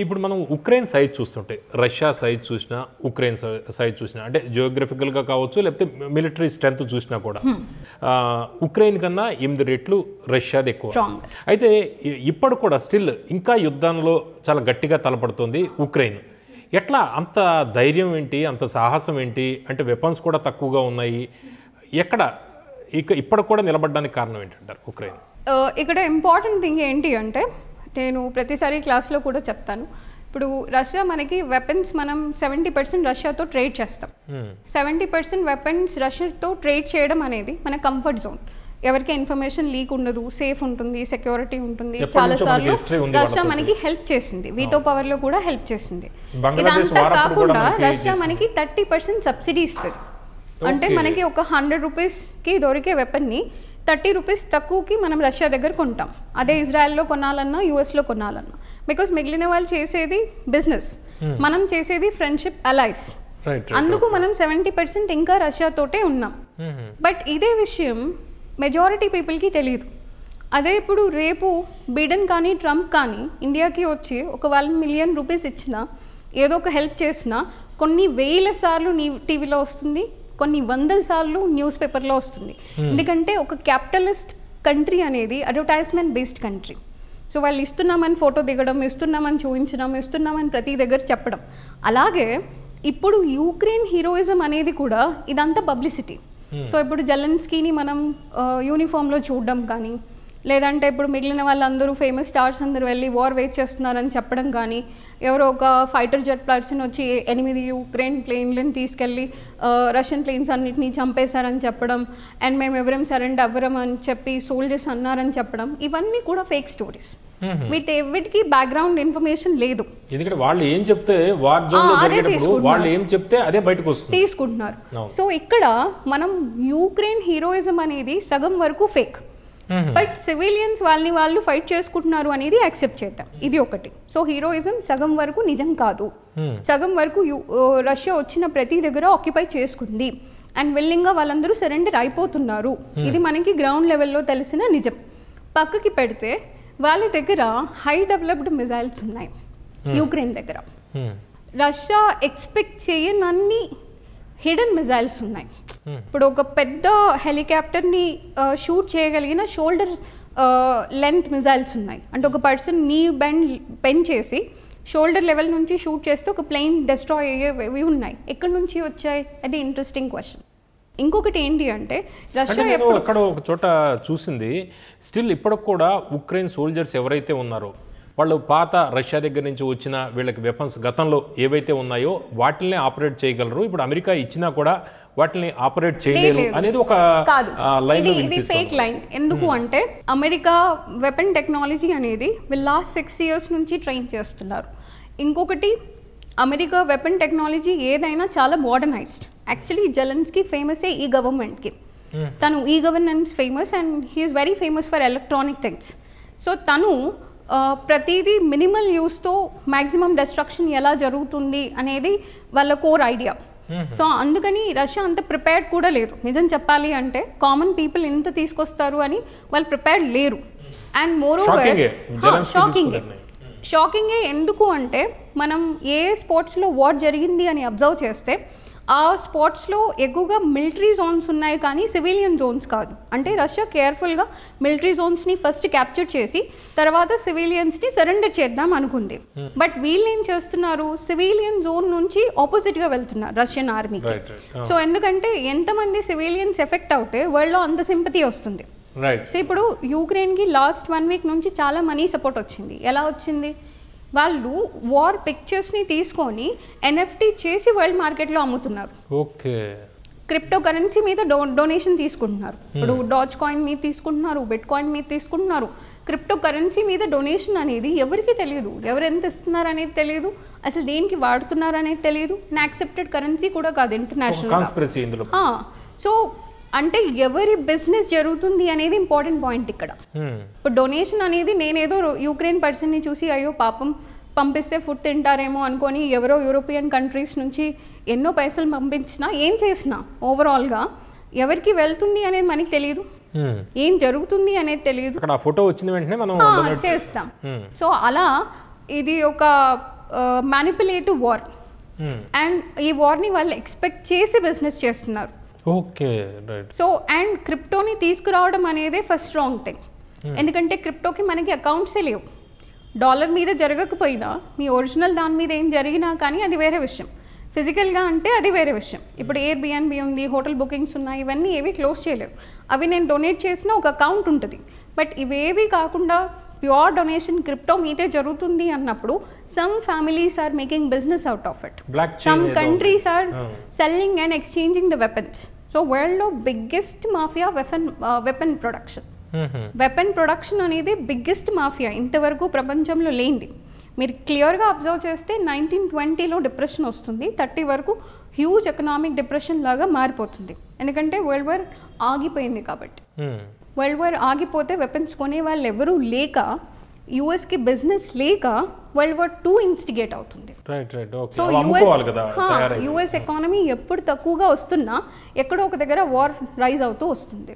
ఇప్పుడు మనం Ukraine size చూస్తుంటే రష్యా సైజ్ చూసినా ఉక్రెయిన్ సైజ్ చూసినా అంటే జియోగ్రఫికల్గా కావచ్చు లేకపోతే మిలిటరీ స్ట్రెంత్ చూసినా కూడా hmm. ఉక్రెయిన్ కన్నా ఎనిమిది రెట్లు రష్యాది ఎక్కువ అయితే ఇప్పుడు కూడా స్టిల్ ఇంకా యుద్ధంలో చాలా గట్టిగా తలపడుతుంది ఉక్రెయిన్ ఎట్లా అంత ధైర్యం ఏంటి అంత సాహసం ఏంటి అంటే వెపన్స్ కూడా తక్కువగా ఉన్నాయి ఎక్కడ ఇక ఇప్పటికి కూడా నిలబడడానికి కారణం ఏంటంటారు ఉక్రెయిన్ ఇక్కడ ఇంపార్టెంట్ థింగ్ ఏంటి అంటే నేను ప్రతిసారి క్లాస్లో కూడా చెప్తాను ఇప్పుడు రష్యా మనకి వెపన్స్ మనం సెవెంటీ పర్సెంట్ రష్యాతో ట్రేడ్ చేస్తాం సెవెంటీ పర్సెంట్ వెపన్స్ రష్యాతో ట్రేడ్ చేయడం అనేది మన కంఫర్ట్ జోన్ ఎవరికి ఇన్ఫర్మేషన్ లీక్ ఉండదు సేఫ్ ఉంటుంది సెక్యూరిటీ ఉంటుంది చాలా సార్లు రష్యా మనకి హెల్ప్ చేసింది వీటో పవర్ లో కూడా హెల్ప్ చేసింది ఇదంతా కాకుండా రష్యా మనకి థర్టీ పర్సెంట్ సబ్సిడీ ఇస్తుంది అంటే మనకి ఒక హండ్రెడ్ రూపీస్ కి దొరికే వెపన్ ని థర్టీ రూపీస్ తక్కువకి మనం రష్యా దగ్గర కొంటాం అదే ఇజ్రాయెల్లో కొనాలన్నా యూఎస్లో కొనాలన్నా బికాస్ మిగిలిన వాళ్ళు చేసేది బిజినెస్ hmm. మనం చేసేది ఫ్రెండ్షిప్ అలైస్ అందుకు మనం సెవెంటీ పర్సెంట్ ఇంకా రష్యాతోటే ఉన్నాం hmm. బట్ ఇదే విషయం మెజారిటీ పీపుల్కి తెలియదు అదే ఇప్పుడు రేపు బీడెన్ కానీ ట్రంప్ కానీ ఇండియాకి వచ్చి ఒక వన్ మిలియన్ రూపీస్ ఇచ్చిన ఏదో ఒక హెల్ప్ చేసినా కొన్ని వేల సార్లు నీ టీవీలో వస్తుంది కొన్ని వందల సార్లు న్యూస్ పేపర్లో వస్తుంది hmm. ఎందుకంటే ఒక క్యాపిటలిస్ట్ కంట్రీ అనేది అడ్వర్టైజ్మెంట్ బేస్డ్ కంట్రీ సో వాళ్ళు ఇస్తున్నామని ఫోటో దిగడం ఇస్తున్నామని చూపించడం ఇస్తున్నామని ప్రతి దగ్గర చెప్పడం అలాగే ఇప్పుడు యూక్రెయిన్ హీరోయిజం అనేది కూడా ఇదంతా పబ్లిసిటీ hmm. సో ఇప్పుడు జలన్స్కీని మనం యూనిఫామ్లో చూడడం కానీ లేదంటే ఇప్పుడు మిగిలిన వాళ్ళందరూ ఫేమస్ స్టార్స్ అందరూ వెళ్ళి వార్ వెయిట్ చేస్తున్నారని చెప్పడం కానీ ఎవరో ఒక ఫైటర్ జెట్ ప్లాట్స్ని వచ్చి ఎనిమిది యుక్రెయిన్ ప్లేన్లను తీసుకెళ్ళి రష్యన్ ప్లేన్స్ అన్నింటినీ చంపేశారని చెప్పడం అండ్ మేము ఎవరం సరెండర్ అవ్వరం అని చెప్పి సోల్జర్స్ అన్నారని చెప్పడం ఇవన్నీ కూడా ఫేక్ స్టోరీస్ వీటి వీటికి బ్యాక్గ్రౌండ్ ఇన్ఫర్మేషన్ లేదు ఎందుకంటే వాళ్ళు ఏం చెప్తే వార్ వాళ్ళు ఏం చెప్తే అదే బయటకు వస్తుంది తీసుకుంటున్నారు సో ఇక్కడ మనం యూక్రెయిన్ హీరోయిజం అనేది సగం వరకు ఫేక్ బట్ mm-hmm. సివిలియన్స్ వాళ్ళని వాళ్ళు ఫైట్ చేసుకుంటున్నారు అనేది యాక్సెప్ట్ చేద్దాం ఇది ఒకటి సో హీరోయిజం సగం వరకు నిజం కాదు hmm. సగం వరకు రష్యా వచ్చిన ప్రతి దగ్గర ఆక్యుపై చేసుకుంది అండ్ గా వాళ్ళందరూ సరెండర్ అయిపోతున్నారు hmm. ఇది మనకి గ్రౌండ్ లెవెల్లో తెలిసిన నిజం పక్కకి పెడితే వాళ్ళ దగ్గర హై డెవలప్డ్ మిజైల్స్ ఉన్నాయి యూక్రెయిన్ hmm. దగ్గర రష్యా ఎక్స్పెక్ట్ చేయనన్ని హిడెన్ మిజైల్స్ ఉన్నాయి hmm. ఇప్పుడు ఒక పెద్ద హెలికాప్టర్ని షూట్ చేయగలిగిన షోల్డర్ లెంత్ మిజైల్స్ ఉన్నాయి అంటే ఒక పర్సన్ నీ బెండ్ పెన్ చేసి షోల్డర్ లెవెల్ నుంచి షూట్ చేస్తే ఒక ప్లెయిన్ డెస్ట్రాయ్ అయ్యేవి ఉన్నాయి ఎక్కడి నుంచి వచ్చాయి అది ఇంట్రెస్టింగ్ క్వశ్చన్ ఇంకొకటి ఏంటి అంటే రష్యా ఒక చోట చూసింది స్టిల్ ఇప్పటికి కూడా ఉక్రెయిన్ సోల్జర్స్ ఎవరైతే ఉన్నారో వాళ్ళు పాత రష్యా దగ్గర నుంచి వచ్చిన వీళ్ళకి వెపన్స్ గతంలో ఏవైతే ఉన్నాయో వాటిల్ని ఆపరేట్ చేయగలరు ఇప్పుడు అమెరికా ఇచ్చినా కూడా వాటిని ఆపరేట్ చేయలేరు అనేది ఒక లైన్ లైన్ ఎందుకు అంటే అమెరికా వెపన్ టెక్నాలజీ అనేది వీళ్ళు లాస్ట్ సిక్స్ ఇయర్స్ నుంచి ట్రైన్ చేస్తున్నారు ఇంకొకటి అమెరికా వెపన్ టెక్నాలజీ ఏదైనా చాలా మోడర్నైజ్డ్ యాక్చువల్లీ జలన్స్కి ఫేమసే ఈ గవర్నమెంట్కి తను ఈ governance famous and he is very famous for electronic things so తను ప్రతిదీ మినిమల్ యూస్తో మ్యాక్సిమం డెస్ట్రక్షన్ ఎలా జరుగుతుంది అనేది వాళ్ళ కోర్ ఐడియా సో అందుకని రష్యా అంత ప్రిపేర్డ్ కూడా లేరు నిజం చెప్పాలి అంటే కామన్ పీపుల్ ఎంత తీసుకొస్తారు అని వాళ్ళు ప్రిపేర్డ్ లేరు అండ్ మోర్ ఓవర్ షాకింగ్ షాకింగే ఎందుకు అంటే మనం ఏ స్పోర్ట్స్లో వాట్ జరిగింది అని అబ్జర్వ్ చేస్తే ఆ స్పాట్స్లో ఎక్కువగా మిలిటరీ జోన్స్ ఉన్నాయి కానీ సివిలియన్ జోన్స్ కాదు అంటే రష్యా కేర్ఫుల్గా మిలిటరీ జోన్స్ని ఫస్ట్ క్యాప్చర్ చేసి తర్వాత సివిలియన్స్ని సరెండర్ చేద్దాం అనుకుంది hmm. బట్ వీళ్ళు ఏం చేస్తున్నారు సివిలియన్ జోన్ నుంచి ఆపోజిట్గా వెళ్తున్నారు రష్యన్ ఆర్మీ oh. సో ఎందుకంటే ఎంతమంది సివిలియన్స్ ఎఫెక్ట్ అవుతే వరల్డ్లో అంత సింపతి వస్తుంది సో ఇప్పుడు యూక్రెయిన్కి లాస్ట్ వన్ వీక్ నుంచి చాలా మనీ సపోర్ట్ వచ్చింది ఎలా వచ్చింది వాళ్ళు వార్ పిక్చర్స్ని తీసుకొని ఎన్ఎఫ్టీ చేసి వరల్డ్ మార్కెట్లో అమ్ముతున్నారు ఓకే క్రిప్టో కరెన్సీ మీద డో డొనేషన్ తీసుకుంటున్నారు hmm. ఇప్పుడు డాచ్ కాయిన్ మీద తీసుకుంటున్నారు బెట్ కాయిన్ మీద తీసుకుంటున్నారు క్రిప్టో కరెన్సీ మీద డొనేషన్ అనేది ఎవరికి తెలియదు ఎవరు ఎంత ఇస్తున్నారు అనేది తెలియదు అసలు దేనికి వాడుతున్నారు అనేది తెలియదు నా యాక్సెప్టెడ్ కరెన్సీ కూడా కాదు ఇంటర్నేషనల్ సో అంటే ఎవరి బిజినెస్ జరుగుతుంది అనేది ఇంపార్టెంట్ పాయింట్ ఇక్కడ hmm. ఇప్పుడు డొనేషన్ అనేది నేనేదో యూక్రెయిన్ పర్సన్ని చూసి అయ్యో పాపం పంపిస్తే ఫుడ్ తింటారేమో అనుకొని ఎవరో యూరోపియన్ కంట్రీస్ నుంచి ఎన్నో పైసలు పంపించినా ఏం చేసినా ఓవరాల్గా ఎవరికి వెళ్తుంది అనేది మనకి తెలియదు hmm. ఏం జరుగుతుంది అనేది తెలియదు ఫోటో వచ్చిన వెంటనే మనం చేస్తాం hmm. సో అలా ఇది ఒక మ్యానిపులేటివ్ వార్ అండ్ ఈ వార్ని వాళ్ళు ఎక్స్పెక్ట్ చేసి బిజినెస్ చేస్తున్నారు ఓకే రైట్ సో అండ్ క్రిప్టోని తీసుకురావడం అనేది ఫస్ట్ రాంగ్ థింగ్ hmm. ఎందుకంటే క్రిప్టోకి మనకి అకౌంట్సే లేవు డాలర్ మీద జరగకపోయినా మీ ఒరిజినల్ దాని మీద ఏం జరిగినా కానీ అది వేరే విషయం ఫిజికల్గా అంటే అది వేరే విషయం ఇప్పుడు ఏ hmm. బిఎన్బి ఉంది హోటల్ బుకింగ్స్ ఉన్నాయి ఇవన్నీ ఏవి క్లోజ్ చేయలేవు అవి నేను డొనేట్ చేసిన ఒక అకౌంట్ ఉంటుంది బట్ ఇవేవి కాకుండా ప్యూర్ డొనేషన్ క్రిప్టో మీదే జరుగుతుంది అన్నప్పుడు some families are making business out of it some countries are selling and exchanging the weapons so వరల్డ్లో biggest mafia weapon weapon production weapon production అనేది బిగ్గెస్ట్ మాఫియా ఇంతవరకు ప్రపంచంలో లేనిది మీరు క్లియర్గా అబ్జర్వ్ చేస్తే నైన్టీన్ ట్వంటీలో డిప్రెషన్ వస్తుంది థర్టీ వరకు హ్యూజ్ ఎకనామిక్ డిప్రెషన్ లాగా మారిపోతుంది ఎందుకంటే వరల్డ్ వార్ ఆగిపోయింది కాబట్టి వరల్డ్ వార్ ఆగిపోతే వెపన్స్ కొనే వాళ్ళు ఎవరూ లేక యుఎస్కి బిజినెస్ లేక వరల్డ్ వార్ టూ ఇన్స్టిగేట్ అవుతుంది సో యుఎస్ యుఎస్ ఎకానమీ ఎప్పుడు తక్కువగా వస్తున్నా ఎక్కడో ఒక దగ్గర వార్ రైజ్ అవుతూ వస్తుంది